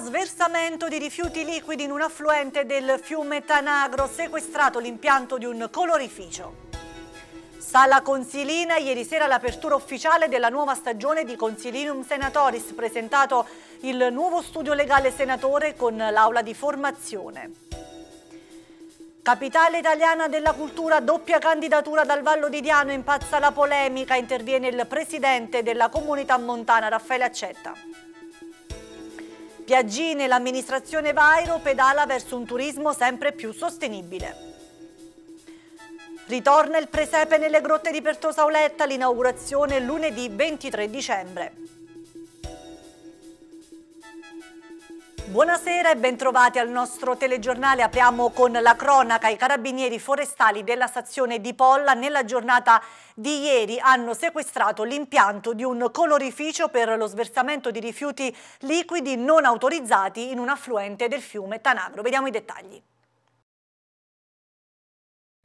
sversamento di rifiuti liquidi in un affluente del fiume Tanagro, sequestrato l'impianto di un colorificio. Sala Consilina, ieri sera l'apertura ufficiale della nuova stagione di Consilium Senatoris, presentato il nuovo studio legale senatore con l'aula di formazione. Capitale italiana della cultura, doppia candidatura dal Vallo di Diano, impazza la polemica, interviene il presidente della comunità montana Raffaele Accetta. Piaggine, l'amministrazione Vairo pedala verso un turismo sempre più sostenibile. Ritorna il presepe nelle grotte di Pertosauletta, l'inaugurazione lunedì 23 dicembre. Buonasera e bentrovati al nostro telegiornale. Apriamo con la cronaca. I carabinieri forestali della stazione di Polla nella giornata di ieri hanno sequestrato l'impianto di un colorificio per lo sversamento di rifiuti liquidi non autorizzati in un affluente del fiume Tanagro. Vediamo i dettagli.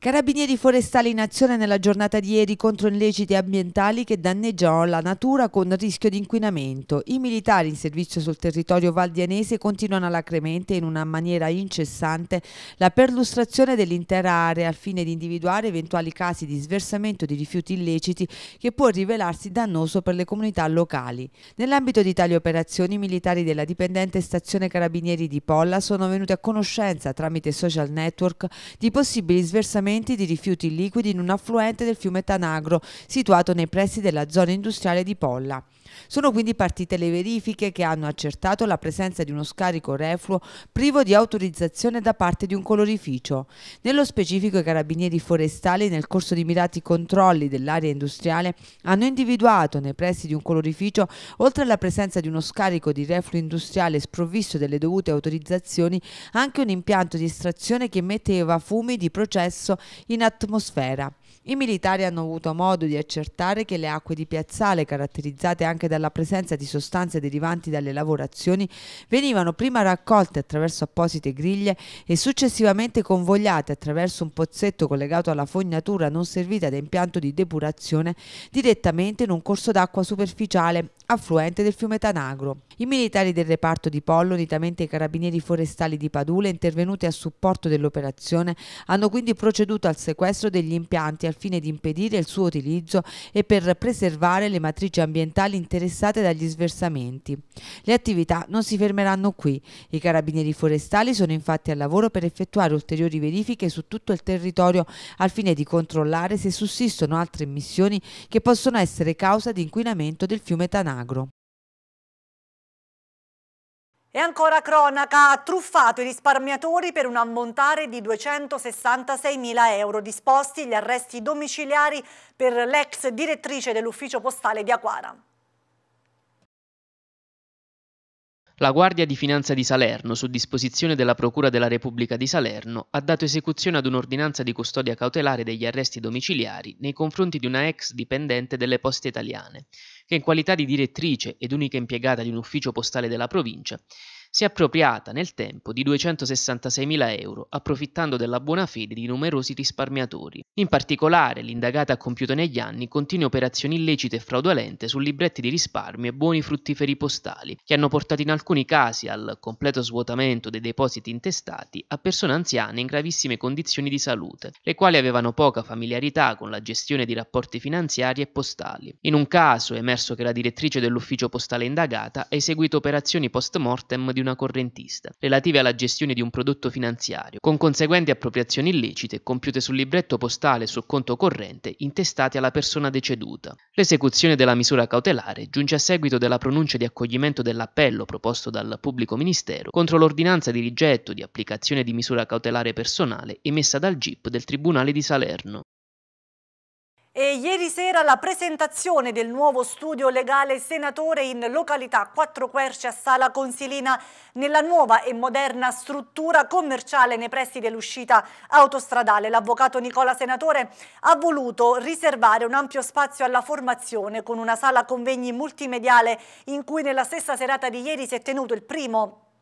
Carabinieri forestali in azione nella giornata di ieri contro illeciti ambientali che danneggiano la natura con rischio di inquinamento. I militari in servizio sul territorio valdianese continuano alacremente in una maniera incessante la perlustrazione dell'intera area al fine di individuare eventuali casi di sversamento di rifiuti illeciti che può rivelarsi dannoso per le comunità locali. Nell'ambito di tali operazioni i militari della dipendente stazione Carabinieri di Polla sono venuti a conoscenza tramite social network di possibili sversamenti smaltimenti di rifiuti liquidi in un affluente del fiume Tanagro, situato nei pressi della zona industriale di Polla. Sono quindi partite le verifiche che hanno accertato la presenza di uno scarico refluo privo di autorizzazione da parte di un colorificio. Nello specifico i carabinieri forestali nel corso di mirati controlli dell'area industriale hanno individuato nei pressi di un colorificio, oltre alla presenza di uno scarico di refluo industriale sprovvisto delle dovute autorizzazioni, anche un impianto di estrazione che metteva fumi di processo in atmosfera. I militari hanno avuto modo di accertare che le acque di piazzale, caratterizzate anche dalla presenza di sostanze derivanti dalle lavorazioni, venivano prima raccolte attraverso apposite griglie e successivamente convogliate attraverso un pozzetto collegato alla fognatura non servita da impianto di depurazione direttamente in un corso d'acqua superficiale affluente del fiume Tanagro. I militari del reparto di Pollo, unitamente ai carabinieri forestali di Padule, intervenuti a supporto dell'operazione, hanno quindi proceduto al sequestro degli impianti a al fine di impedire il suo utilizzo e per preservare le matrici ambientali interessate dagli sversamenti. Le attività non si fermeranno qui. I carabinieri forestali sono infatti al lavoro per effettuare ulteriori verifiche su tutto il territorio al fine di controllare se sussistono altre emissioni che possono essere causa di inquinamento del fiume Tanagro. E ancora cronaca, ha truffato i risparmiatori per un ammontare di 266 mila euro, disposti gli arresti domiciliari per l'ex direttrice dell'ufficio postale di Aquara. La Guardia di Finanza di Salerno, su disposizione della Procura della Repubblica di Salerno, ha dato esecuzione ad un'ordinanza di custodia cautelare degli arresti domiciliari nei confronti di una ex dipendente delle Poste Italiane, che in qualità di direttrice ed unica impiegata di un ufficio postale della provincia si è appropriata nel tempo di 266.000 euro, approfittando della buona fede di numerosi risparmiatori. In particolare, l'indagata ha compiuto negli anni continue operazioni illecite e fraudolente su libretti di risparmio e buoni fruttiferi postali, che hanno portato in alcuni casi al completo svuotamento dei depositi intestati a persone anziane in gravissime condizioni di salute, le quali avevano poca familiarità con la gestione di rapporti finanziari e postali. In un caso è emerso che la direttrice dell'ufficio postale indagata ha eseguito operazioni post mortem di una correntista, relative alla gestione di un prodotto finanziario, con conseguenti appropriazioni illecite compiute sul libretto postale e sul conto corrente intestati alla persona deceduta. L'esecuzione della misura cautelare giunge a seguito della pronuncia di accoglimento dell'appello proposto dal pubblico ministero contro l'ordinanza di rigetto di applicazione di misura cautelare personale emessa dal GIP del Tribunale di Salerno. E ieri sera la presentazione del nuovo studio legale senatore in località Quattro Querce a Sala Consilina nella nuova e moderna struttura commerciale nei pressi dell'uscita autostradale. L'avvocato Nicola Senatore ha voluto riservare un ampio spazio alla formazione con una sala convegni multimediale in cui nella stessa serata di ieri si è tenuto il primo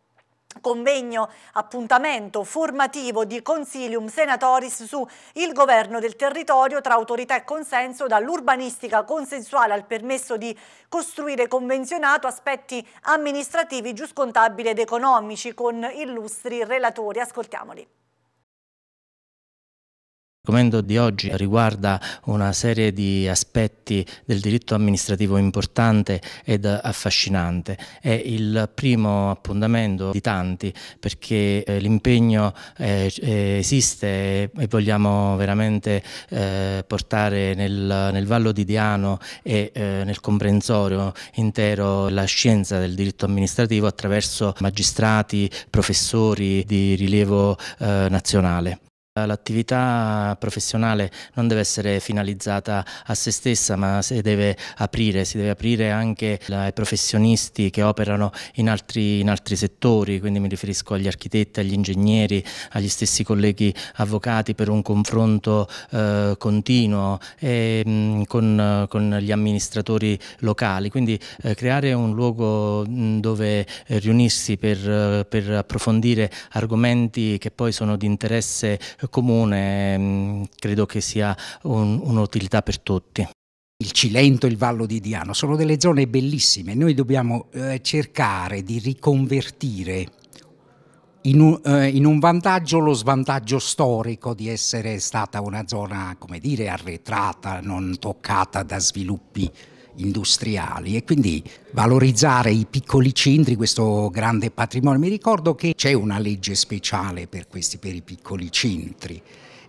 convegno appuntamento formativo di Consilium Senatoris su il governo del territorio tra autorità e consenso dall'urbanistica consensuale al permesso di costruire convenzionato aspetti amministrativi, giuscontabili ed economici con illustri relatori. Ascoltiamoli. L'argomento di oggi riguarda una serie di aspetti del diritto amministrativo importante ed affascinante. È il primo appuntamento di tanti perché eh, l'impegno eh, esiste e vogliamo veramente eh, portare nel, Vallo di Diano e nel comprensorio intero la scienza del diritto amministrativo attraverso magistrati, professori di rilievo nazionale. Eh, l'attività professionale non deve essere finalizzata a se stessa ma si deve aprire, si deve aprire anche ai professionisti che operano in altri, in altri settori, quindi mi riferisco agli architetti, agli ingegneri, agli stessi colleghi avvocati per un confronto eh, continuo e, mh, mm, con, con, gli amministratori locali, quindi eh, creare un luogo mh, mm, dove eh, riunirsi per, eh, per approfondire argomenti che poi sono di interesse comune mm, credo che sia un, un'utilità per tutti il Cilento, e il Vallo di Diano, sono delle zone bellissime. Noi dobbiamo eh, cercare di riconvertire in un, eh, in un, vantaggio lo svantaggio storico di essere stata una zona, come dire, arretrata, non toccata da sviluppi industriali e quindi valorizzare i piccoli centri, questo grande patrimonio. Mi ricordo che c'è una legge speciale per questi, per i piccoli centri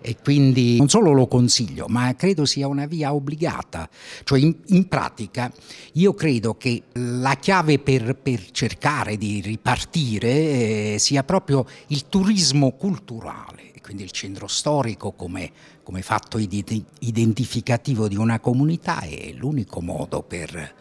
e quindi non solo lo consiglio, ma credo sia una via obbligata. Cioè in, in pratica io credo che la chiave per, per cercare di ripartire eh, sia proprio il turismo culturale, quindi il centro storico come come fatto identificativo di una comunità è l'unico modo per,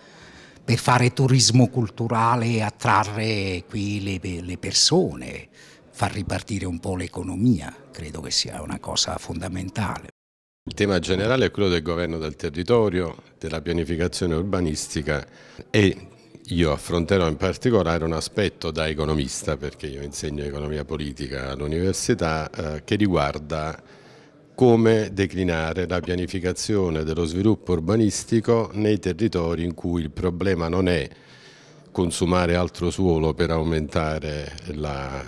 per fare turismo culturale, attrarre qui le, le persone, far ripartire un po' l'economia, credo che sia una cosa fondamentale. Il tema generale è quello del governo del territorio, della pianificazione urbanistica e io affronterò in particolare un aspetto da economista, perché io insegno economia politica all'università, eh, che riguarda come declinare la pianificazione dello sviluppo urbanistico nei territori in cui il problema non è consumare altro suolo per aumentare la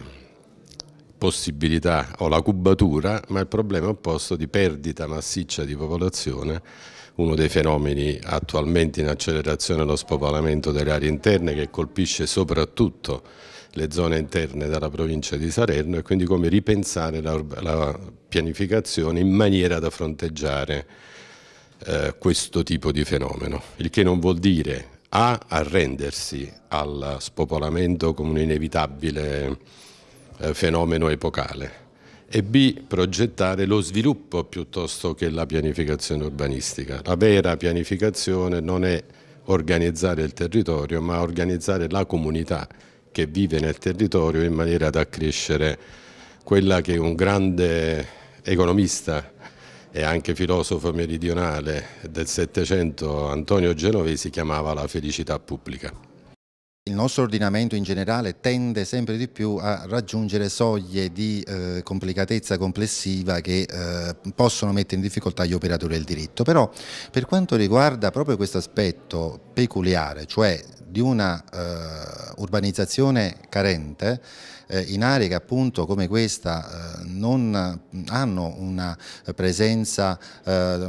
possibilità o la cubatura, ma il problema opposto di perdita massiccia di popolazione, uno dei fenomeni attualmente in accelerazione è lo spopolamento delle aree interne che colpisce soprattutto le zone interne della provincia di Salerno e quindi come ripensare la, la pianificazione in maniera da fronteggiare eh, questo tipo di fenomeno, il che non vuol dire a arrendersi al spopolamento come un inevitabile eh, fenomeno epocale e b progettare lo sviluppo piuttosto che la pianificazione urbanistica. La vera pianificazione non è organizzare il territorio ma organizzare la comunità che vive nel territorio in maniera da accrescere quella che è un grande economista e anche filosofo meridionale del Settecento Antonio Genovesi chiamava la felicità pubblica. Il nostro ordinamento in generale tende sempre di più a raggiungere soglie di eh, complicatezza complessiva che eh, possono mettere in difficoltà gli operatori del diritto, però per quanto riguarda proprio questo aspetto peculiare, cioè di una eh, urbanizzazione carente, eh, in aree che appunto come questa eh, non hanno una presenza, eh,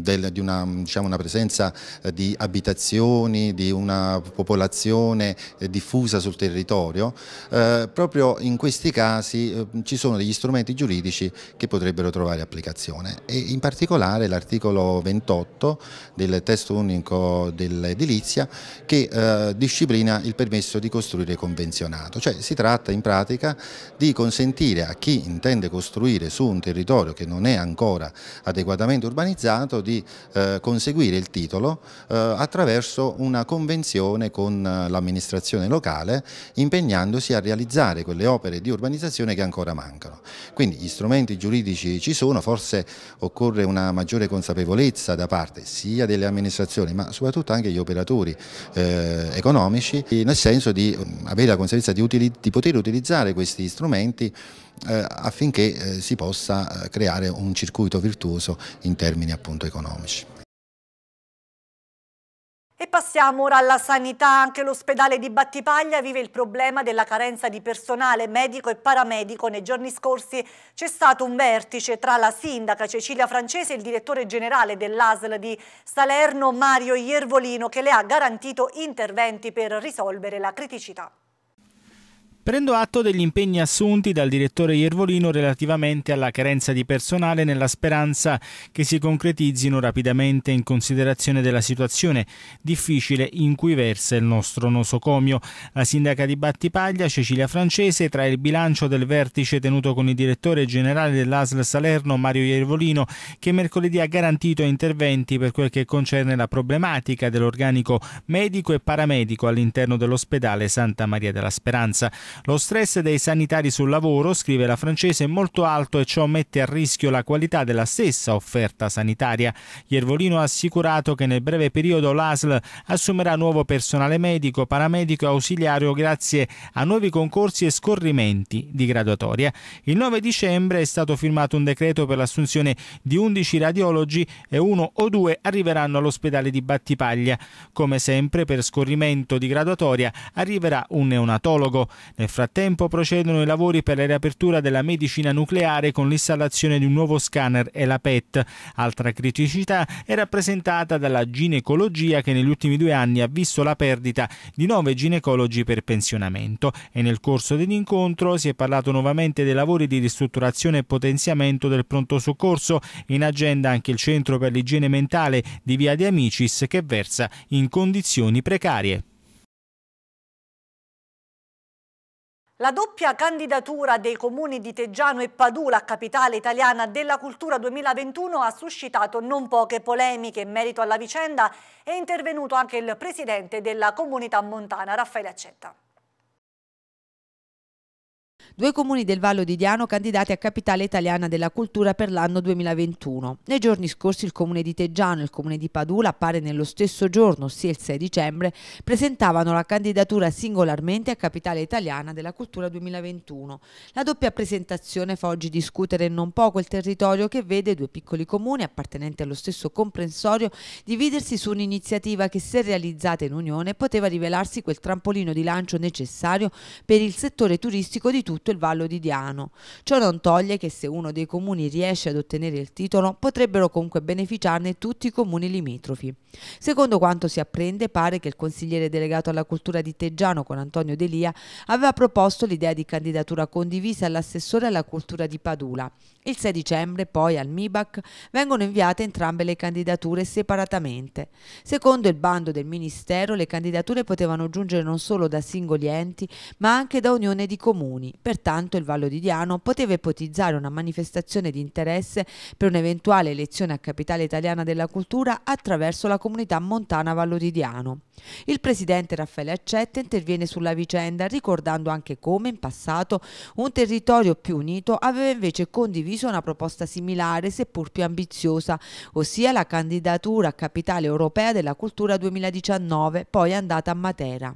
del, di, una, diciamo una presenza di abitazioni, di una popolazione diffusa sul territorio, proprio in questi casi ci sono degli strumenti giuridici che potrebbero trovare applicazione e in particolare l'articolo 28 del testo unico dell'edilizia che disciplina il permesso di costruire convenzionato, cioè si tratta tratta in pratica di consentire a chi intende costruire su un territorio che non è ancora adeguatamente urbanizzato di eh, conseguire il titolo eh, attraverso una convenzione con eh, l'amministrazione locale impegnandosi a realizzare quelle opere di urbanizzazione che ancora mancano. Quindi gli strumenti giuridici ci sono, forse occorre una maggiore consapevolezza da parte sia delle amministrazioni ma soprattutto anche gli operatori eh, economici nel senso di avere la consapevolezza di, utili, di poter utilizzare questi strumenti eh, affinché eh, si possa eh, creare un circuito virtuoso in termini appunto economici. E passiamo ora alla sanità, anche l'ospedale di Battipaglia vive il problema della carenza di personale medico e paramedico. Nei giorni scorsi c'è stato un vertice tra la sindaca Cecilia Francese e il direttore generale dell'ASL di Salerno Mario Iervolino che le ha garantito interventi per risolvere la criticità. Prendo atto degli impegni assunti dal direttore Iervolino relativamente alla carenza di personale nella speranza che si concretizzino rapidamente in considerazione della situazione difficile in cui versa il nostro nosocomio. La sindaca di Battipaglia, Cecilia Francese, tra il bilancio del vertice tenuto con il direttore generale dell'ASL Salerno, Mario Iervolino, che mercoledì ha garantito interventi per quel che concerne la problematica dell'organico medico e paramedico all'interno dell'ospedale Santa Maria della Speranza. Lo stress dei sanitari sul lavoro, scrive la francese, è molto alto e ciò mette a rischio la qualità della stessa offerta sanitaria. Iervolino ha assicurato che nel breve periodo l'ASL assumerà nuovo personale medico, paramedico e ausiliario grazie a nuovi concorsi e scorrimenti di graduatoria. Il 9 dicembre è stato firmato un decreto per l'assunzione di 11 radiologi e uno o due arriveranno all'ospedale di Battipaglia. Come sempre per scorrimento di graduatoria arriverà un neonatologo. Nel frattempo procedono i lavori per la riapertura della medicina nucleare con l'installazione di un nuovo scanner e la PET. Altra criticità è rappresentata dalla ginecologia che negli ultimi due anni ha visto la perdita di nove ginecologi per pensionamento e nel corso dell'incontro si è parlato nuovamente dei lavori di ristrutturazione e potenziamento del pronto soccorso, in agenda anche il centro per l'igiene mentale di Via De Amicis che versa in condizioni precarie. La doppia candidatura dei comuni di Teggiano e Padula, capitale italiana della cultura 2021, ha suscitato non poche polemiche. In merito alla vicenda è intervenuto anche il presidente della comunità montana, Raffaele Accetta due comuni del Vallo di Diano candidati a capitale italiana della cultura per l'anno 2021. Nei giorni scorsi il comune di Teggiano e il comune di Padula, pare nello stesso giorno, ossia il 6 dicembre, presentavano la candidatura singolarmente a capitale italiana della cultura 2021. La doppia presentazione fa oggi discutere non poco il territorio che vede due piccoli comuni appartenenti allo stesso comprensorio dividersi su un'iniziativa che se realizzata in unione poteva rivelarsi quel trampolino di lancio necessario per il settore turistico di tutto tutto il Vallo di Diano. Ciò non toglie che se uno dei comuni riesce ad ottenere il titolo potrebbero comunque beneficiarne tutti i comuni limitrofi. Secondo quanto si apprende pare che il consigliere delegato alla cultura di Teggiano con Antonio Delia aveva proposto l'idea di candidatura condivisa all'assessore alla cultura di Padula. Il 6 dicembre poi al MIBAC vengono inviate entrambe le candidature separatamente. Secondo il bando del Ministero le candidature potevano giungere non solo da singoli enti ma anche da unione di comuni. Per Pertanto il Vallo di Diano poteva ipotizzare una manifestazione di interesse per un'eventuale elezione a capitale italiana della cultura attraverso la comunità montana Vallo di Diano. Il presidente Raffaele Accetta interviene sulla vicenda ricordando anche come in passato un territorio più unito aveva invece condiviso una proposta similare seppur più ambiziosa, ossia la candidatura a capitale europea della cultura 2019, poi andata a Matera.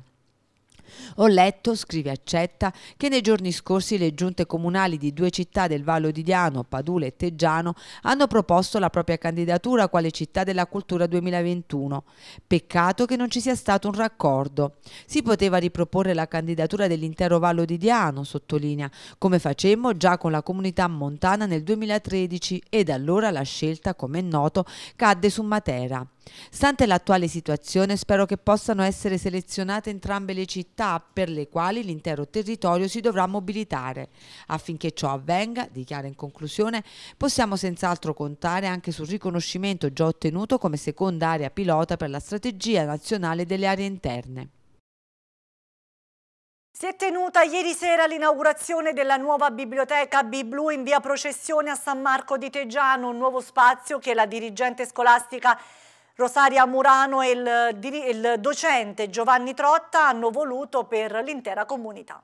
Ho letto, scrive Accetta, che nei giorni scorsi le giunte comunali di due città del Vallo di Diano, Padule e Teggiano, hanno proposto la propria candidatura quale città della cultura 2021. Peccato che non ci sia stato un raccordo. Si poteva riproporre la candidatura dell'intero Vallo di Diano, sottolinea, come facemmo già con la comunità montana nel 2013 e da allora la scelta, come è noto, cadde su Matera. Stante l'attuale situazione, spero che possano essere selezionate entrambe le città per le quali l'intero territorio si dovrà mobilitare. Affinché ciò avvenga, dichiara in conclusione, possiamo senz'altro contare anche sul riconoscimento già ottenuto come seconda area pilota per la strategia nazionale delle aree interne. Si è tenuta ieri sera l'inaugurazione della nuova biblioteca BiBlu in via Processione a San Marco di Teggiano, un nuovo spazio che la dirigente scolastica Rosaria Murano e il, il docente Giovanni Trotta hanno voluto per l'intera comunità.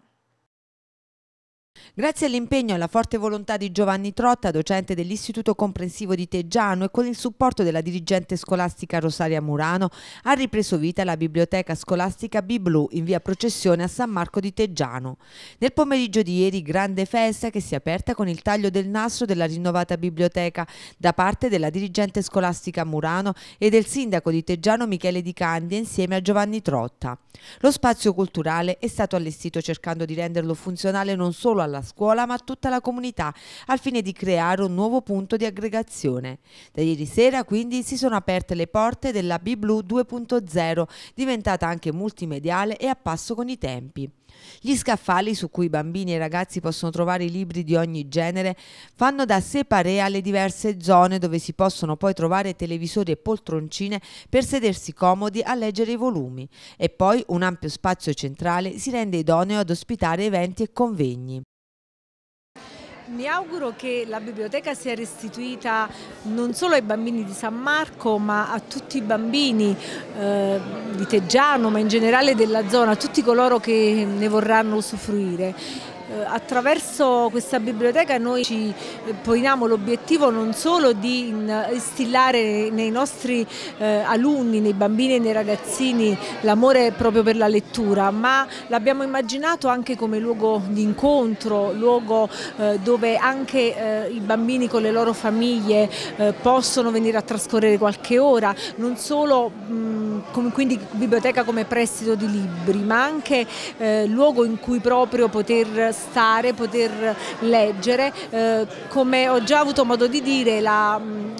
Grazie all'impegno e alla forte volontà di Giovanni Trotta, docente dell'Istituto Comprensivo di Teggiano e con il supporto della dirigente scolastica Rosaria Murano, ha ripreso vita la biblioteca scolastica Biblu in via Processione a San Marco di Teggiano. Nel pomeriggio di ieri grande festa che si è aperta con il taglio del nastro della rinnovata biblioteca da parte della dirigente scolastica Murano e del sindaco di Teggiano Michele Di Candia insieme a Giovanni Trotta. Lo spazio culturale è stato allestito cercando di renderlo funzionale non solo alla scuola ma a tutta la comunità al fine di creare un nuovo punto di aggregazione. Da ieri sera quindi si sono aperte le porte della BBlu 2.0 diventata anche multimediale e a passo con i tempi. Gli scaffali su cui i bambini e i ragazzi possono trovare i libri di ogni genere fanno da separé alle diverse zone dove si possono poi trovare televisori e poltroncine per sedersi comodi a leggere i volumi e poi un ampio spazio centrale si rende idoneo ad ospitare eventi e convegni. Mi auguro che la biblioteca sia restituita non solo ai bambini di San Marco ma a tutti i bambini eh, di Teggiano ma in generale della zona, a tutti coloro che ne vorranno usufruire. Eh, attraverso questa biblioteca noi ci eh, poniamo l'obiettivo non solo di instillare nei nostri eh, alunni, nei bambini e nei ragazzini l'amore proprio per la lettura, ma l'abbiamo immaginato anche come luogo di incontro, luogo dove anche i bambini con le loro famiglie possono venire a trascorrere qualche ora, non solo mm, quindi biblioteca come prestito di libri, ma anche luogo in cui proprio poter stare, poter leggere. Eh, come ho già avuto modo di dire, la mm,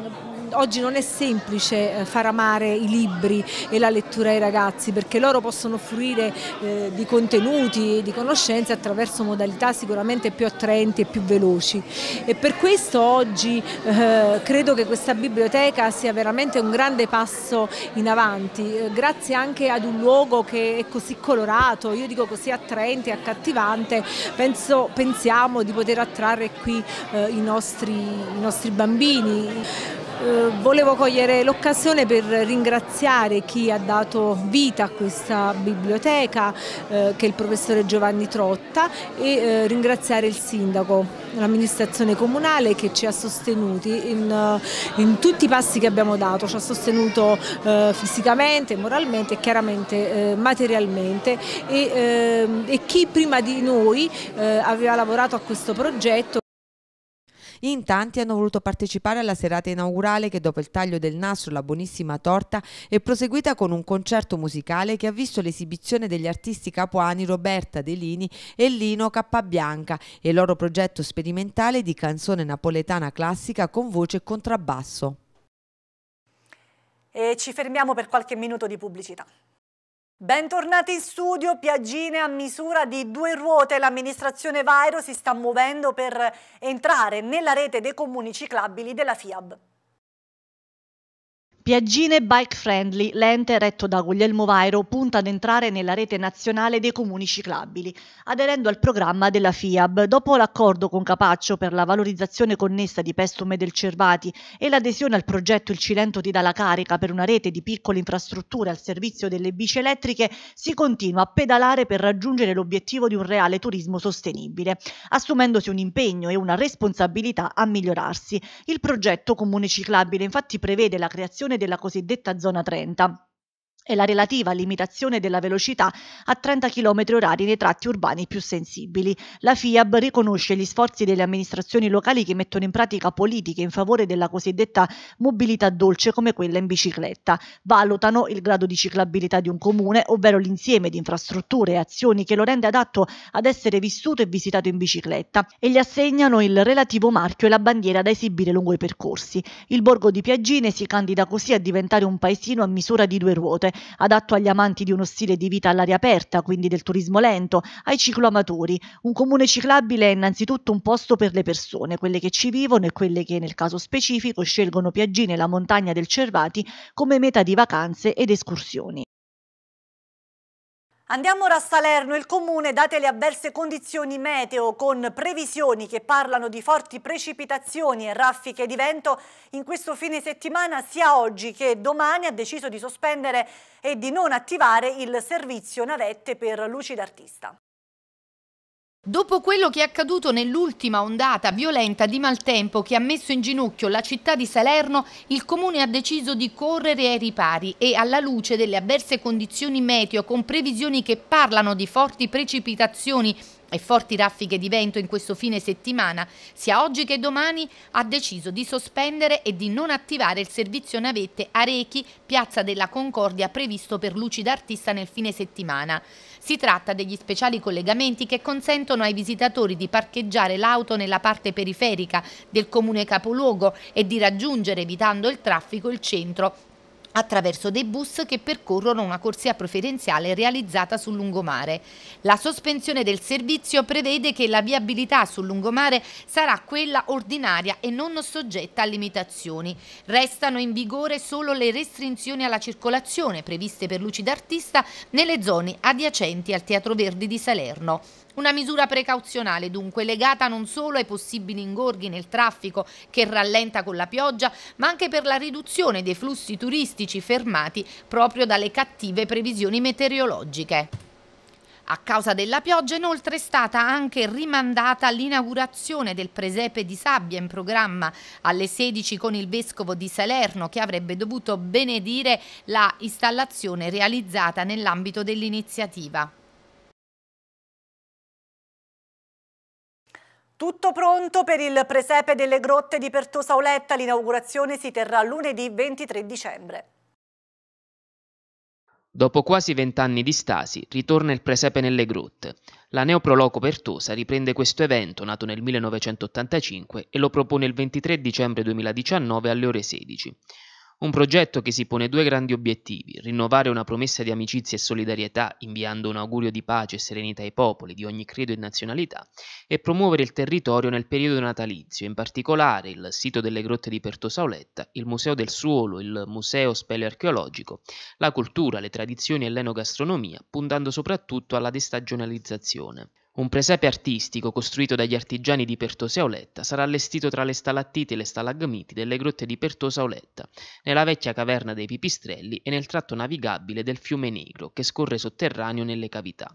oggi non è semplice eh, far amare i libri e la lettura ai ragazzi perché loro possono fruire eh, di contenuti e di conoscenze attraverso modalità sicuramente più attraenti e più veloci e per questo oggi eh, credo che questa biblioteca sia veramente un grande passo in avanti grazie anche ad un luogo che è così colorato, io dico così attraente e accattivante, penso, pensiamo di poter attrarre qui i nostri, i nostri bambini. Eh, volevo cogliere l'occasione per ringraziare chi ha dato vita a questa biblioteca, eh, che è il professore Giovanni Trotta, e eh, ringraziare il sindaco, l'amministrazione comunale che ci ha sostenuti in, eh, in, tutti i passi che abbiamo dato, ci ha sostenuto eh, fisicamente, moralmente e chiaramente materialmente e, ehm, e, chi prima di noi aveva lavorato a questo progetto in tanti hanno voluto partecipare alla serata inaugurale che dopo il taglio del nastro e La buonissima torta è proseguita con un concerto musicale che ha visto l'esibizione degli artisti capuani Roberta Delini e Lino Cappabianca e il loro progetto sperimentale di canzone napoletana classica con voce e contrabbasso. E ci fermiamo per qualche minuto di pubblicità. Bentornati in studio, piaggine a misura di due ruote, l'amministrazione Vairo si sta muovendo per entrare nella rete dei comuni ciclabili della FIAB. Piaggine Bike Friendly, l'ente retto da Guglielmo Vairo, punta ad entrare nella rete nazionale dei comuni ciclabili, aderendo al programma della FIAB. Dopo l'accordo con Capaccio per la valorizzazione connessa di Pestume del Cervati e l'adesione al progetto Il Cilento ti dà la carica per una rete di piccole infrastrutture al servizio delle bici elettriche, si continua a pedalare per raggiungere l'obiettivo di un reale turismo sostenibile, assumendosi un impegno e una responsabilità a migliorarsi. Il progetto Comune Ciclabile infatti prevede la creazione della cosiddetta zona 30 e la relativa limitazione della velocità a 30 km/h nei tratti urbani più sensibili. La FIAB riconosce gli sforzi delle amministrazioni locali che mettono in pratica politiche in favore della cosiddetta mobilità dolce come quella in bicicletta. Valutano il grado di ciclabilità di un comune, ovvero l'insieme di infrastrutture e azioni che lo rende adatto ad essere vissuto e visitato in bicicletta e gli assegnano il relativo marchio e la bandiera da esibire lungo i percorsi. Il borgo di Piaggine si candida così a diventare un paesino a misura di due ruote adatto agli amanti di uno stile di vita all'aria aperta, quindi del turismo lento, ai cicloamatori. Un comune ciclabile è innanzitutto un posto per le persone, quelle che ci vivono e quelle che nel caso specifico scelgono Piaggine e la montagna del Cervati come meta di vacanze ed escursioni. Andiamo ora a Salerno, il comune, date le avverse condizioni meteo con previsioni che parlano di forti precipitazioni e raffiche di vento, in questo fine settimana sia oggi che domani ha deciso di sospendere e di non attivare il servizio navette per Luci d'Artista. Dopo quello che è accaduto nell'ultima ondata violenta di maltempo che ha messo in ginocchio la città di Salerno, il comune ha deciso di correre ai ripari e alla luce delle avverse condizioni meteo con previsioni che parlano di forti precipitazioni e forti raffiche di vento in questo fine settimana, sia oggi che domani, ha deciso di sospendere e di non attivare il servizio navette Arechi, Piazza della Concordia, previsto per Lucida Artista nel fine settimana. Si tratta degli speciali collegamenti che consentono ai visitatori di parcheggiare l'auto nella parte periferica del comune capoluogo e di raggiungere, evitando il traffico, il centro attraverso dei bus che percorrono una corsia preferenziale realizzata sul lungomare. La sospensione del servizio prevede che la viabilità sul lungomare sarà quella ordinaria e non soggetta a limitazioni. Restano in vigore solo le restrizioni alla circolazione previste per luci d'artista nelle zone adiacenti al Teatro Verdi di Salerno. Una misura precauzionale dunque legata non solo ai possibili ingorghi nel traffico che rallenta con la pioggia, ma anche per la riduzione dei flussi turistici turistici fermati proprio dalle cattive previsioni meteorologiche. A causa della pioggia inoltre è stata anche rimandata l'inaugurazione del presepe di sabbia in programma alle 16 con il vescovo di Salerno che avrebbe dovuto benedire la installazione realizzata nell'ambito dell'iniziativa. Tutto pronto per il presepe delle grotte di Pertosa Oletta, l'inaugurazione si terrà lunedì 23 dicembre. Dopo quasi vent'anni di stasi, ritorna il presepe nelle grotte. La Neoproloco Pertosa riprende questo evento, nato nel 1985, e lo propone il 23 dicembre 2019 alle ore 16. Un progetto che si pone due grandi obiettivi, rinnovare una promessa di amicizia e solidarietà inviando un augurio di pace e serenità ai popoli di ogni credo e nazionalità e promuovere il territorio nel periodo natalizio, in particolare il sito delle grotte di Pertosauletta, il Museo del Suolo, il Museo Archeologico, la cultura, le tradizioni e l'enogastronomia, puntando soprattutto alla destagionalizzazione. Un presepe artistico costruito dagli artigiani di Pertosa Auletta sarà allestito tra le stalattiti e le stalagmiti delle grotte di Pertosa Auletta, nella vecchia caverna dei Pipistrelli e nel tratto navigabile del fiume Negro che scorre sotterraneo nelle cavità.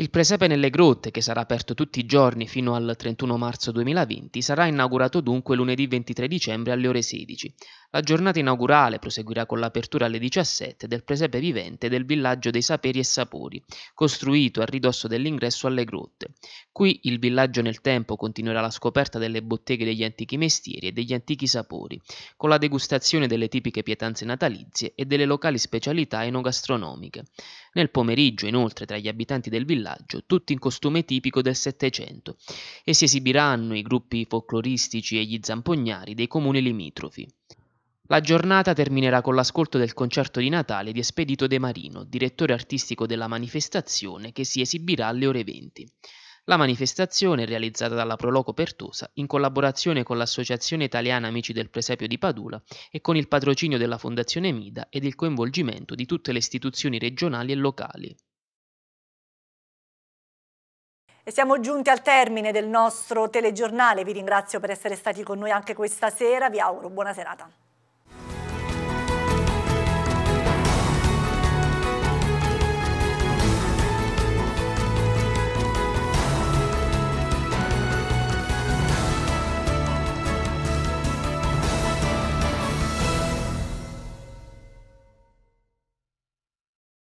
Il presepe nelle grotte, che sarà aperto tutti i giorni fino al 31 marzo 2020, sarà inaugurato dunque lunedì 23 dicembre alle ore 16. La giornata inaugurale proseguirà con l'apertura alle 17 del presepe vivente del villaggio dei saperi e sapori, costruito a ridosso dell'ingresso alle grotte. Qui il villaggio nel tempo continuerà la scoperta delle botteghe degli antichi mestieri e degli antichi sapori, con la degustazione delle tipiche pietanze natalizie e delle locali specialità enogastronomiche. Nel pomeriggio, inoltre, tra gli abitanti del villaggio, tutti in costume tipico del Settecento, e si esibiranno i gruppi folcloristici e gli zampognari dei comuni limitrofi. La giornata terminerà con l'ascolto del concerto di Natale di Espedito De Marino, direttore artistico della manifestazione, che si esibirà alle ore 20. La manifestazione, realizzata dalla Proloco Pertosa, in collaborazione con l'Associazione Italiana Amici del Presepio di Padula e con il patrocinio della Fondazione Mida ed il coinvolgimento di tutte le istituzioni regionali e locali. E siamo giunti al termine del nostro telegiornale, vi ringrazio per essere stati con noi anche questa sera, vi auguro buona serata.